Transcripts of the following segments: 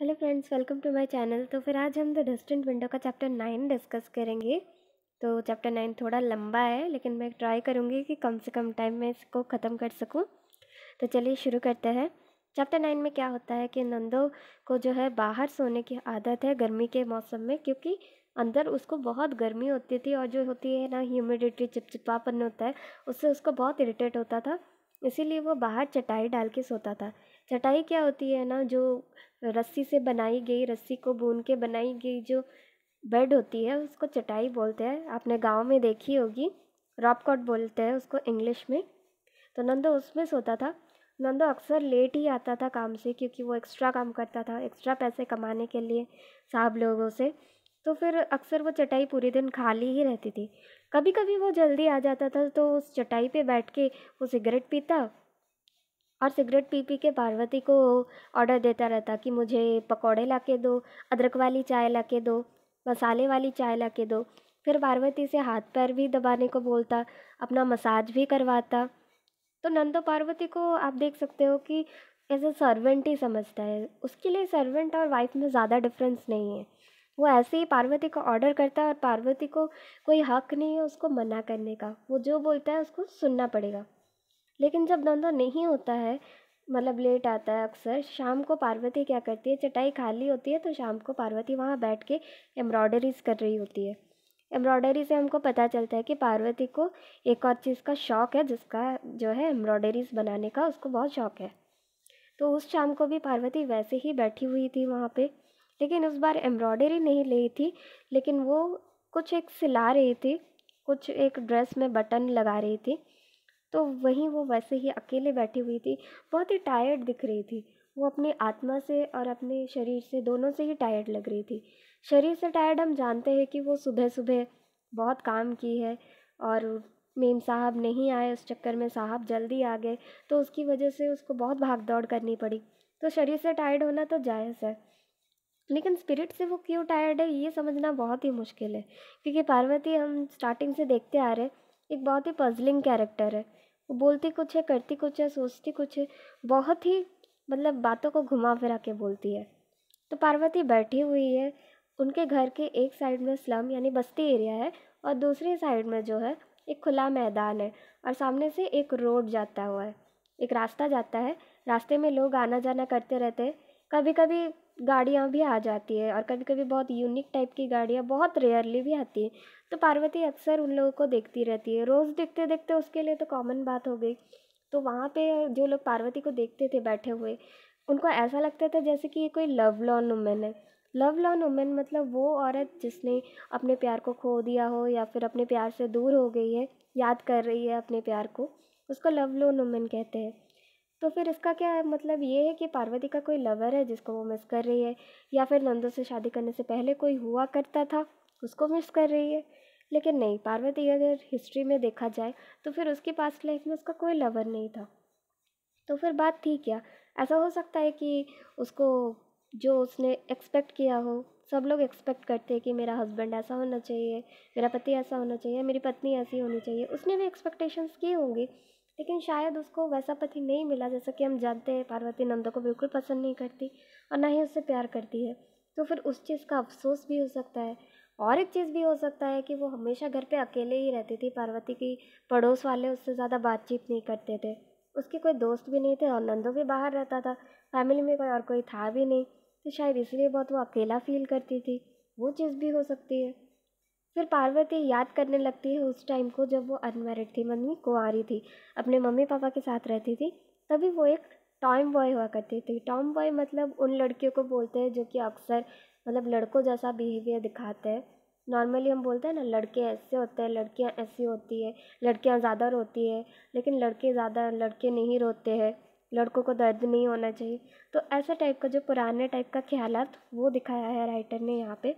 hello friends welcome to my channel तो फिर आज हम द डस्टेंट विंडो का चैप्टर नाइन डिस्कस करेंगे तो चैप्टर नाइन थोड़ा लंबा है लेकिन मैं ट्राई करूँगी कि कम से कम टाइम में इसको ख़त्म कर सकूँ तो चलिए शुरू करते हैं चैप्टर नाइन में क्या होता है कि नंदो को जो है बाहर सोने की आदत है गर्मी के मौसम में क्योंकि अंदर उसको बहुत गर्मी होती थी और जो होती है ना ह्यूमिडिटी चिपचिपापन होता है उससे उसको बहुत इरीटेट होता था इसीलिए वो बाहर चटाई डाल के सोता था चटाई क्या होती है ना जो रस्सी से बनाई गई रस्सी को बुन के बनाई गई जो बेड होती है उसको चटाई बोलते हैं आपने गांव में देखी होगी रॉपकॉट बोलते हैं उसको इंग्लिश में तो नंदो उसमें सोता था नंदो अक्सर लेट ही आता था काम से क्योंकि वो एक्स्ट्रा काम करता था एक्स्ट्रा पैसे कमाने के लिए साहब लोगों से तो फिर अक्सर वो चटाई पूरे दिन खाली ही रहती थी कभी कभी वो जल्दी आ जाता था तो उस चटाई पे बैठ के वो सिगरेट पीता और सिगरेट पी पी के पार्वती को ऑर्डर देता रहता कि मुझे पकौड़े ला के दो अदरक वाली चाय ला के दो मसाले वाली चाय ला के दो फिर पार्वती से हाथ पैर भी दबाने को बोलता अपना मसाज भी करवाता तो नंदो पार्वती को आप देख सकते हो कि एज अ सर्वेंट ही समझता है उसके लिए सर्वेंट और वाइफ में ज़्यादा डिफरेंस नहीं है वो ऐसे ही पार्वती को ऑर्डर करता है और पार्वती को कोई हक नहीं है उसको मना करने का वो जो बोलता है उसको सुनना पड़ेगा लेकिन जब द्वंद्व नहीं होता है मतलब लेट आता है अक्सर शाम को पार्वती क्या करती है चटाई खाली होती है तो शाम को पार्वती वहाँ बैठ के एम्ब्रॉयडरीज कर रही होती है एम्ब्रॉयडरी से हमको पता चलता है कि पार्वती को एक और चीज़ का शौक़ है जिसका जो है एम्ब्रॉयडरीज बनाने का उसको बहुत शौक़ है तो उस शाम को भी पार्वती वैसे ही बैठी हुई थी वहाँ पे लेकिन उस बार एम्ब्रॉयडरी नहीं ली थी लेकिन वो कुछ एक सिला रही थी कुछ एक ड्रेस में बटन लगा रही थी तो वहीं वो वैसे ही अकेले बैठी हुई थी बहुत ही टायर्ड दिख रही थी वो अपनी आत्मा से और अपने शरीर से दोनों से ही टायर्ड लग रही थी शरीर से टायर्ड हम जानते हैं कि वो सुबह सुबह बहुत काम की है और मेम साहब नहीं आए उस चक्कर में साहब जल्दी आ गए तो उसकी वजह से उसको बहुत भाग दौड़ करनी पड़ी तो शरीर से टायर्ड होना तो जायज़ है लेकिन स्पिरिट से वो क्यों टायर्ड है ये समझना बहुत ही मुश्किल है क्योंकि पार्वती हम स्टार्टिंग से देखते आ रहे एक बहुत ही पजलिंग कैरेक्टर है वो बोलती कुछ है करती कुछ है सोचती कुछ है बहुत ही मतलब बातों को घुमा फिरा के बोलती है तो पार्वती बैठी हुई है उनके घर के एक साइड में स्लम यानी बस्ती एरिया है और दूसरी साइड में जो है एक खुला मैदान है और सामने से एक रोड जाता हुआ है एक रास्ता जाता है रास्ते में लोग आना जाना करते रहते हैं कभी कभी गाड़ियाँ भी आ जाती है और कभी कभी बहुत यूनिक टाइप की गाड़ियाँ बहुत रेयरली भी आती है तो पार्वती अक्सर उन लोगों को देखती रहती है रोज़ देखते देखते उसके लिए तो कॉमन बात हो गई तो वहाँ पे जो लोग पार्वती को देखते थे बैठे हुए उनको ऐसा लगता था जैसे कि ये कोई लव लॉन वुमेन है लव लॉन वुमेन मतलब वो औरत जिसने अपने प्यार को खो दिया हो या फिर अपने प्यार से दूर हो गई है याद कर रही है अपने प्यार को उसको लव लॉन वुमेन कहते हैं तो फिर इसका क्या मतलब ये है कि पार्वती का कोई लवर है जिसको वो मिस कर रही है या फिर नंदो से शादी करने से पहले कोई हुआ करता था उसको मिस कर रही है लेकिन नहीं पार्वती अगर हिस्ट्री में देखा जाए तो फिर उसकी पास्ट लाइफ में उसका कोई लवर नहीं था तो फिर बात थी क्या ऐसा हो सकता है कि उसको जो उसने एक्सपेक्ट किया हो सब लोग एक्सपेक्ट करते हैं कि मेरा हस्बैंड ऐसा होना चाहिए मेरा पति ऐसा होना चाहिए मेरी पत्नी ऐसी होनी चाहिए उसने भी एक्सपेक्टेशंस की होंगी लेकिन शायद उसको वैसा पति नहीं मिला जैसा कि हम जानते हैं पार्वती नंदा को बिल्कुल पसंद नहीं करती और ना ही उससे प्यार करती है तो फिर उस चीज़ का अफसोस भी हो सकता है और एक चीज़ भी हो सकता है कि वो हमेशा घर पे अकेले ही रहती थी पार्वती की पड़ोस वाले उससे ज़्यादा बातचीत नहीं करते थे उसके कोई दोस्त भी नहीं थे और नंदो भी बाहर रहता था फैमिली में कोई और कोई था भी नहीं तो शायद इसलिए बहुत वो अकेला फील करती थी वो चीज़ भी हो सकती है फिर पार्वती याद करने लगती है उस टाइम को जब वो अनमेरिड थी मम्मी कुंवारी थी अपने मम्मी पापा के साथ रहती थी तभी वो एक टॉम बॉय हुआ करती थी टॉम बॉय मतलब उन लड़कियों को बोलते हैं जो कि अक्सर मतलब लड़कों जैसा बिहेवियर दिखाते हैं नॉर्मली हम बोलते हैं ना लड़के ऐसे होते हैं लड़कियाँ ऐसी होती है लड़कियाँ ज़्यादा रोती है लेकिन लड़के ज़्यादा लड़के नहीं रोते हैं लड़कों को दर्द नहीं होना चाहिए तो ऐसा टाइप का जो पुराने टाइप का ख्याल वो दिखाया है राइटर ने यहाँ पे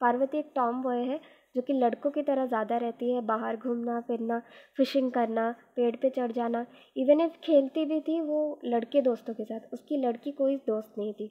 पार्वती एक टॉम बॉय है जो कि लड़कों की तरह ज़्यादा रहती है बाहर घूमना फिरना फ़िशिंग करना पेड़ पे चढ़ जाना इवन इफ खेलती भी थी वो लड़के दोस्तों के साथ उसकी लड़की कोई दोस्त नहीं थी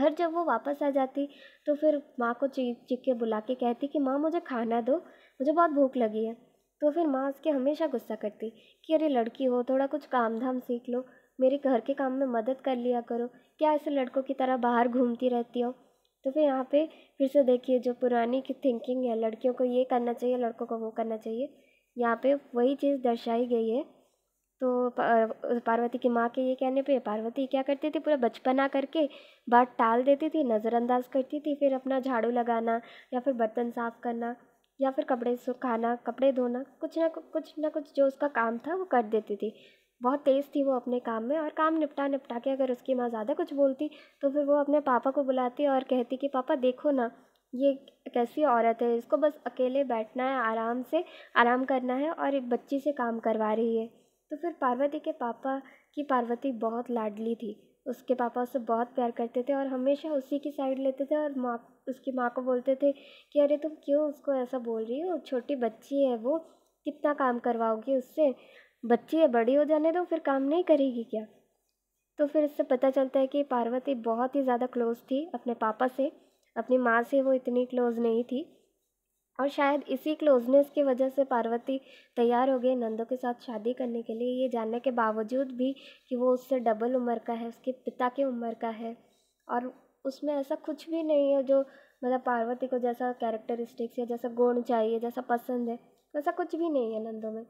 घर जब वो वापस आ जाती तो फिर माँ को चीख चीख के बुला के कहती कि माँ मुझे खाना दो मुझे बहुत भूख लगी है तो फिर माँ उसके हमेशा गुस्सा करती कि अरे लड़की हो थोड़ा कुछ काम धाम सीख लो मेरे घर के काम में मदद कर लिया करो क्या ऐसे लड़कों की तरह बाहर घूमती रहती हो तो फिर यहाँ पे फिर से देखिए जो पुरानी की थिंकिंग है लड़कियों को ये करना चाहिए लड़कों को वो करना चाहिए यहाँ पे वही चीज़ दर्शाई गई है तो पार्वती की माँ के ये कहने पे पार्वती क्या करती थी पूरा बचपना करके बात टाल देती थी नज़रअंदाज करती थी फिर अपना झाड़ू लगाना या फिर बर्तन साफ़ करना या फिर कपड़े सुखाना कपड़े धोना कुछ ना कुछ ना कुछ जो उसका काम था वो कर देती थी बहुत तेज़ थी वो अपने काम में और काम निपटा निपटा के अगर उसकी माँ ज़्यादा कुछ बोलती तो फिर वो अपने पापा को बुलाती और कहती कि पापा देखो ना ये कैसी औरत है इसको बस अकेले बैठना है आराम से आराम करना है और एक बच्ची से काम करवा रही है तो फिर पार्वती के पापा की पार्वती बहुत लाडली थी उसके पापा उससे बहुत प्यार करते थे और हमेशा उसी की साइड लेते थे और माँ उसकी माँ को बोलते थे कि अरे तुम क्यों उसको ऐसा बोल रही हो छोटी बच्ची है वो कितना काम करवाओगी उससे बच्ची है बड़ी हो जाने दो फिर काम नहीं करेगी क्या तो फिर इससे पता चलता है कि पार्वती बहुत ही ज़्यादा क्लोज थी अपने पापा से अपनी माँ से वो इतनी क्लोज नहीं थी और शायद इसी क्लोजनेस की वजह से पार्वती तैयार हो गई नंदो के साथ शादी करने के लिए ये जानने के बावजूद भी कि वो उससे डबल उम्र का है उसके पिता की उम्र का है और उसमें ऐसा कुछ भी नहीं है जो मतलब पार्वती को जैसा कैरेक्टरिस्टिक्स या जैसा गुण चाहिए जैसा पसंद है वैसा कुछ भी नहीं है नंदो में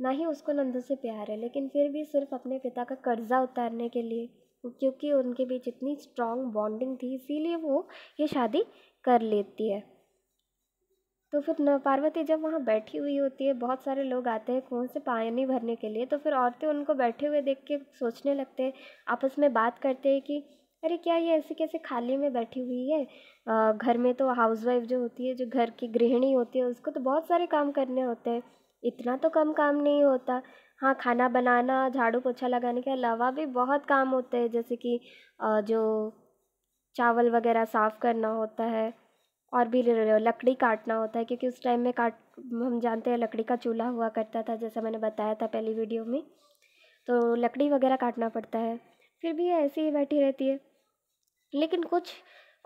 ना ही उसको नंदू से प्यार है लेकिन फिर भी सिर्फ अपने पिता का कर्जा उतारने के लिए क्योंकि उनके बीच इतनी स्ट्रॉन्ग बॉन्डिंग थी इसीलिए वो ये शादी कर लेती है तो फिर पार्वती जब वहाँ बैठी हुई होती है बहुत सारे लोग आते हैं कुएं से पानी भरने के लिए तो फिर औरतें उनको बैठे हुए देख के सोचने लगते हैं आपस में बात करते हैं कि अरे क्या ये ऐसे कैसे खाली में बैठी हुई है आ, घर में तो हाउसवाइफ जो होती है जो घर की गृहिणी होती है उसको तो बहुत सारे काम करने होते हैं इतना तो कम काम नहीं होता हाँ खाना बनाना झाड़ू पोछा लगाने के अलावा भी बहुत काम होते हैं जैसे कि जो चावल वगैरह साफ़ करना होता है और भी लकड़ी काटना होता है क्योंकि उस टाइम में काट हम जानते हैं लकड़ी का चूल्हा हुआ करता था जैसा मैंने बताया था पहली वीडियो में तो लकड़ी वगैरह काटना पड़ता है फिर भी ऐसे ही बैठी रहती है लेकिन कुछ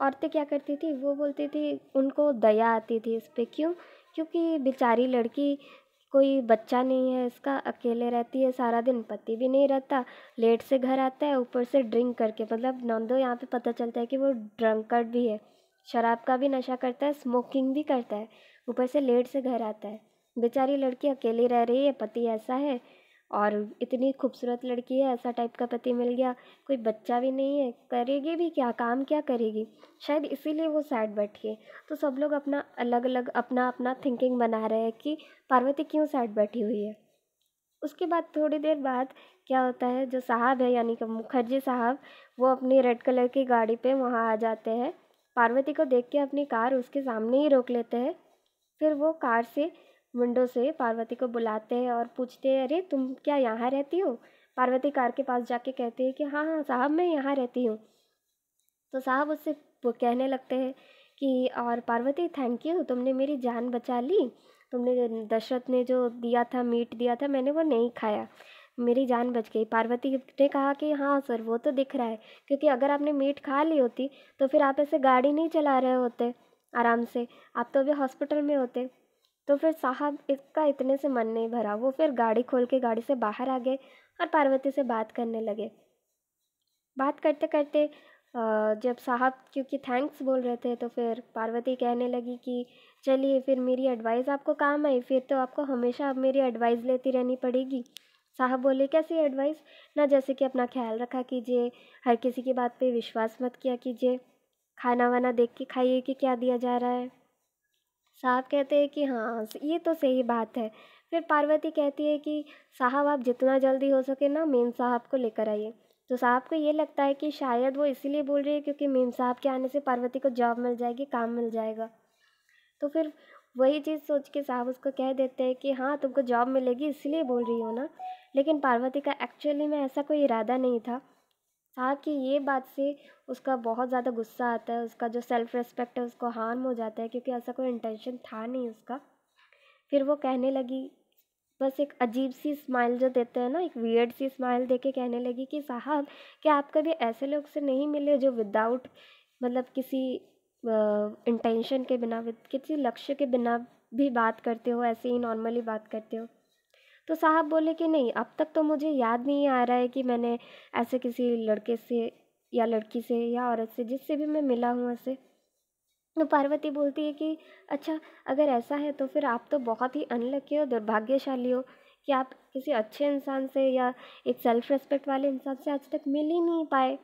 औरतें क्या करती थी वो बोलती थी उनको दया आती थी इस पर क्यों क्योंकि बेचारी लड़की कोई बच्चा नहीं है इसका अकेले रहती है सारा दिन पति भी नहीं रहता लेट से घर आता है ऊपर से ड्रिंक करके मतलब नंदो दो यहाँ पे पता चलता है कि वो ड्रंकर्ड भी है शराब का भी नशा करता है स्मोकिंग भी करता है ऊपर से लेट से घर आता है बेचारी लड़की अकेली रह रही है पति ऐसा है और इतनी खूबसूरत लड़की है ऐसा टाइप का पति मिल गया कोई बच्चा भी नहीं है करेगी भी क्या काम क्या करेगी शायद इसीलिए वो सैड बैठी है तो सब लोग अपना अलग अलग अपना अपना थिंकिंग बना रहे हैं कि पार्वती क्यों सैड बैठी हुई है उसके बाद थोड़ी देर बाद क्या होता है जो साहब है यानी कि मुखर्जी साहब वो अपनी रेड कलर की गाड़ी पर वहाँ आ जाते हैं पार्वती को देख के अपनी कार उसके सामने ही रोक लेते हैं फिर वो कार से विंडो से पार्वती को बुलाते हैं और पूछते हैं अरे तुम क्या यहाँ रहती हो पार्वती कार के पास जाके कहती है कि हाँ हाँ साहब मैं यहाँ रहती हूँ तो साहब उससे कहने लगते हैं कि और पार्वती थैंक यू तुमने मेरी जान बचा ली तुमने दशरथ ने जो दिया था मीट दिया था मैंने वो नहीं खाया मेरी जान बच गई पार्वती ने कहा कि हाँ सर वो तो दिख रहा है क्योंकि अगर आपने मीट खा ली होती तो फिर आप ऐसे गाड़ी नहीं चला रहे होते आराम से आप तो अभी हॉस्पिटल में होते तो फिर साहब इसका इतने से मन नहीं भरा वो फिर गाड़ी खोल के गाड़ी से बाहर आ गए और पार्वती से बात करने लगे बात करते करते जब साहब क्योंकि थैंक्स बोल रहे थे तो फिर पार्वती कहने लगी कि चलिए फिर मेरी एडवाइस आपको काम आई फिर तो आपको हमेशा अब मेरी एडवाइस लेती रहनी पड़ेगी साहब बोले कैसी एडवाइस ना जैसे कि अपना ख्याल रखा कीजिए हर किसी की बात पे विश्वास मत किया कीजिए खाना वाना देख के खाइए कि क्या दिया जा रहा है साहब कहते हैं कि हाँ ये तो सही बात है फिर पार्वती कहती है कि साहब आप जितना जल्दी हो सके ना मीन साहब को लेकर आइए तो साहब को ये लगता है कि शायद वो इसीलिए बोल रही है क्योंकि मीम साहब के आने से पार्वती को जॉब मिल जाएगी काम मिल जाएगा तो फिर वही चीज़ सोच के साहब उसको कह देते हैं कि हाँ तुमको जॉब मिलेगी इसलिए बोल रही हो ना लेकिन पार्वती का एक्चुअली में ऐसा कोई इरादा नहीं था था कि ये बात से उसका बहुत ज़्यादा गुस्सा आता है उसका जो सेल्फ़ रेस्पेक्ट है उसको हार्म हो जाता है क्योंकि ऐसा कोई इंटेंशन था नहीं उसका फिर वो कहने लगी बस एक अजीब सी स्माइल जो देते हैं ना एक वियर्ड सी स्माइल दे के कहने लगी कि साहब क्या आप कभी ऐसे लोग से नहीं मिले जो विदाउट मतलब किसी इंटेंशन के बिना किसी लक्ष्य के बिना भी बात करते हो ऐसे ही नॉर्मली बात करते हो तो साहब बोले कि नहीं अब तक तो मुझे याद नहीं आ रहा है कि मैंने ऐसे किसी लड़के से या लड़की से या औरत से जिससे भी मैं मिला हूँ ऐसे तो पार्वती बोलती है कि अच्छा अगर ऐसा है तो फिर आप तो बहुत ही अनलक्की हो दुर्भाग्यशाली हो कि आप किसी अच्छे इंसान से या एक सेल्फ रेस्पेक्ट वाले इंसान से आज तक मिल ही नहीं पाए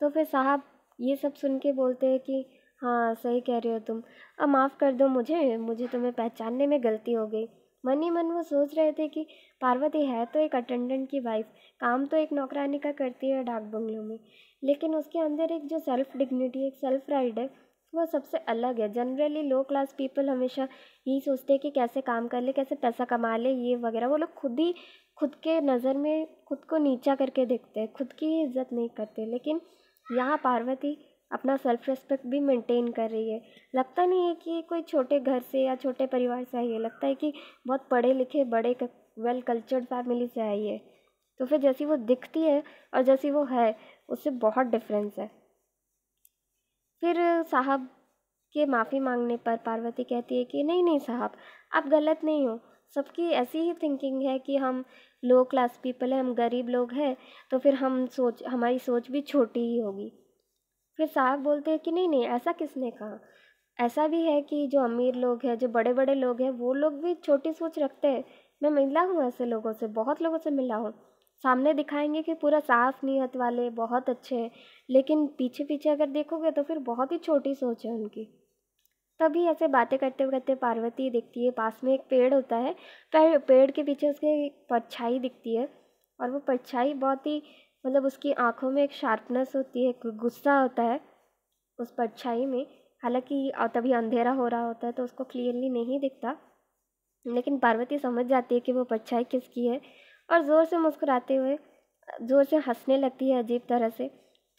तो फिर साहब ये सब सुन के बोलते हैं कि हाँ सही कह रहे हो तुम अब माफ़ कर दो मुझे मुझे तुम्हें पहचानने में गलती हो गई मन ही मन वो सोच रहे थे कि पार्वती है तो एक अटेंडेंट की वाइफ काम तो एक नौकरानी का करती है डाक बंगलों में लेकिन उसके अंदर एक जो सेल्फ डिग्निटी एक सेल्फ राइड है वो सबसे अलग है जनरली लो क्लास पीपल हमेशा यही सोचते हैं कि कैसे काम कर ले कैसे पैसा कमा ले ये वगैरह वो लोग खुद ही खुद के नज़र में खुद को नीचा करके देखते हैं खुद की ही इज्जत नहीं करते लेकिन यहाँ पार्वती अपना सेल्फ रिस्पेक्ट भी मेंटेन कर रही है लगता नहीं है कि कोई छोटे घर से या छोटे परिवार से आई है लगता है कि बहुत पढ़े लिखे बड़े वेल कल्चर्ड फैमिली से आई है तो फिर जैसी वो दिखती है और जैसी वो है उससे बहुत डिफरेंस है फिर साहब के माफ़ी मांगने पर पार्वती कहती है कि नहीं नहीं साहब आप गलत नहीं हो सबकी ऐसी ही थिंकिंग है कि हम लो क्लास पीपल हैं हम गरीब लोग हैं तो फिर हम सोच हमारी सोच भी छोटी ही होगी फिर साहब बोलते हैं कि नहीं नहीं ऐसा किसने कहा ऐसा भी है कि जो अमीर लोग हैं जो बड़े बड़े लोग हैं वो लोग भी छोटी सोच रखते हैं मैं मिला हूँ ऐसे लोगों से बहुत लोगों से मिला हूँ सामने दिखाएंगे कि पूरा साफ नीयत वाले बहुत अच्छे हैं लेकिन पीछे पीछे अगर देखोगे तो फिर बहुत ही छोटी सोच है उनकी तभी ऐसे बातें करते करते पार्वती दिखती है पास में एक पेड़ होता है पेड़ के पीछे उसकी परछाई दिखती है और वो परछाई बहुत ही मतलब उसकी आँखों में एक शार्पनेस होती है एक गुस्सा होता है उस परछाई में हालांकि तभी अंधेरा हो रहा होता है तो उसको क्लियरली नहीं दिखता लेकिन पार्वती समझ जाती है कि वो परछाई किसकी है और ज़ोर से मुस्कुराते हुए ज़ोर से हंसने लगती है अजीब तरह से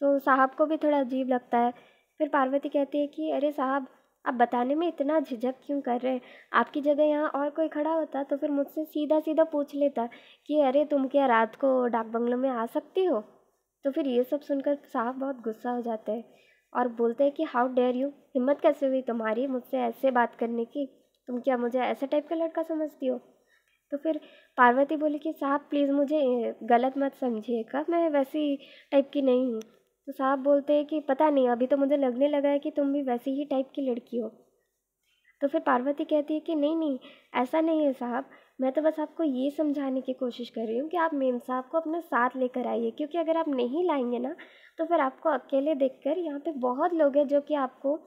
तो साहब को भी थोड़ा अजीब लगता है फिर पार्वती कहती है कि अरे साहब आप बताने में इतना झिझक क्यों कर रहे हैं आपकी जगह यहाँ और कोई खड़ा होता तो फिर मुझसे सीधा सीधा पूछ लेता कि अरे तुम क्या रात को डाक बंगलों में आ सकती हो तो फिर ये सब सुनकर साहब बहुत गुस्सा हो जाते हैं और बोलते हैं कि हाउ डेयर यू हिम्मत कैसे हुई तुम्हारी मुझसे ऐसे बात करने की तुम क्या मुझे ऐसे टाइप का लड़का समझती हो तो फिर पार्वती बोली कि साहब प्लीज़ मुझे गलत मत समझिएगा मैं वैसी टाइप की नहीं हूँ तो साहब बोलते हैं कि पता नहीं अभी तो मुझे लगने लगा है कि तुम भी वैसी ही टाइप की लड़की हो तो फिर पार्वती कहती है कि नहीं नहीं ऐसा नहीं है साहब मैं तो बस आपको ये समझाने की कोशिश कर रही हूँ कि आप मेम साहब को अपने साथ लेकर आइए क्योंकि अगर आप नहीं लाएंगे ना तो फिर आपको अकेले देखकर यहाँ पर बहुत लोग हैं जो कि आपको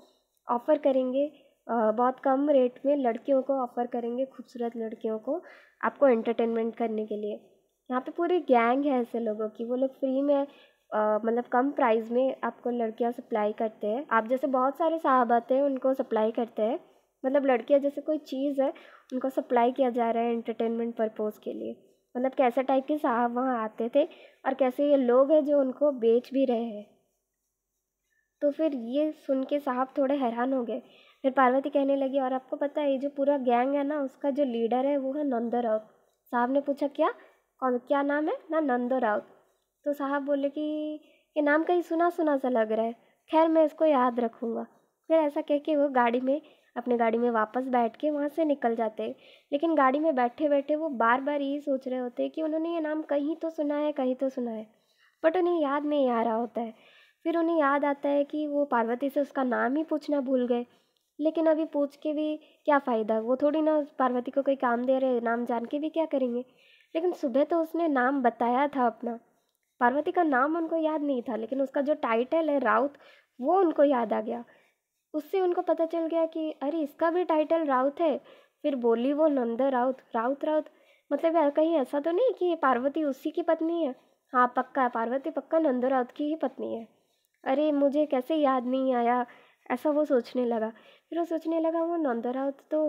ऑफ़र करेंगे बहुत कम रेट में लड़कियों को ऑफ़र करेंगे खूबसूरत लड़कियों को आपको एंटरटेनमेंट करने के लिए यहाँ पे पूरी गैंग है ऐसे लोगों की वो लोग फ्री में मतलब कम प्राइस में आपको लड़कियां सप्लाई करते हैं आप जैसे बहुत सारे साहब आते हैं उनको सप्लाई करते हैं मतलब लड़कियां जैसे कोई चीज़ है उनको सप्लाई किया जा रहा है एंटरटेनमेंट परपोज़ के लिए मतलब कैसे टाइप के साहब वहाँ आते थे और कैसे ये लोग हैं जो उनको बेच भी रहे हैं तो फिर ये सुन के साहब थोड़े हैरान हो गए फिर पार्वती कहने लगी और आपको पता है ये जो पूरा गैंग है ना उसका जो लीडर है वो है नंदो राउत साहब ने पूछा क्या कौन क्या नाम है ना नंदो राउत तो साहब बोले कि ये नाम कहीं सुना सुना सा लग रहा है खैर मैं इसको याद रखूँगा फिर ऐसा कह के वो गाड़ी में अपने गाड़ी में वापस बैठ के वहाँ से निकल जाते लेकिन गाड़ी में बैठे बैठे वो बार बार यही सोच रहे होते कि उन्होंने ये नाम कहीं तो सुना है कहीं तो सुना है बट उन्हें याद नहीं आ रहा होता है फिर उन्हें याद आता है कि वो पार्वती से उसका नाम ही पूछना भूल गए लेकिन अभी पूछ के भी क्या फ़ायदा वो थोड़ी ना पार्वती को कोई काम दे रहे नाम जान के भी क्या करेंगे लेकिन सुबह तो उसने नाम बताया था अपना पार्वती का नाम उनको याद नहीं था लेकिन उसका जो टाइटल है राउत वो उनको याद आ गया उससे उनको पता चल गया कि अरे इसका भी टाइटल राउत है फिर बोली वो नंद राउत राउत राउत मतलब यार कहीं ऐसा तो नहीं कि पार्वती उसी की पत्नी है हाँ पक्का पार्वती पक्का नंद राउत की ही पत्नी है अरे मुझे कैसे याद नहीं आया ऐसा वो सोचने लगा फिर वो सोचने लगा वो नंद राउत तो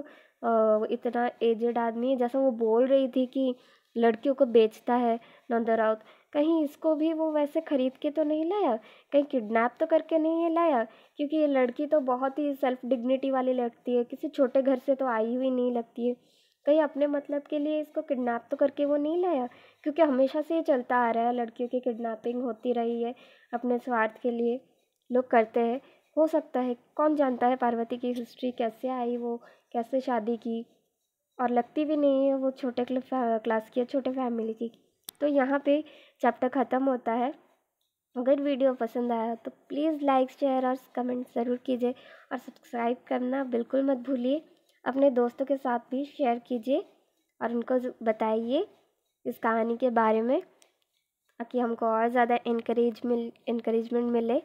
इतना एजेड आदमी है जैसा वो बोल रही थी कि लड़कियों को बेचता है नंदा राउत कहीं इसको भी वो वैसे खरीद के तो नहीं लाया कहीं किडनैप तो करके नहीं लाया क्योंकि ये लड़की तो बहुत ही सेल्फ डिग्निटी वाली लगती है किसी छोटे घर से तो आई हुई नहीं लगती है कहीं अपने मतलब के लिए इसको किडनैप तो करके वो नहीं लाया क्योंकि हमेशा से ये चलता आ रहा है लड़कियों की किडनैपिंग होती रही है अपने स्वार्थ के लिए लोग करते हैं हो सकता है कौन जानता है पार्वती की हिस्ट्री कैसे आई वो कैसे शादी की और लगती भी नहीं है वो छोटे क्लास की है छोटे फैमिली की तो यहाँ पे चैप्टर ख़त्म होता है अगर वीडियो पसंद आया तो प्लीज़ लाइक शेयर और कमेंट ज़रूर कीजिए और सब्सक्राइब करना बिल्कुल मत भूलिए अपने दोस्तों के साथ भी शेयर कीजिए और उनको बताइए इस कहानी के बारे में ताकि हमको और ज़्यादा इनक्रेज मिल इनक्रेजमेंट मिले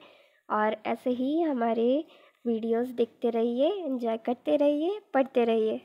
और ऐसे ही हमारे वीडियोस देखते रहिए एंजॉय करते रहिए पढ़ते रहिए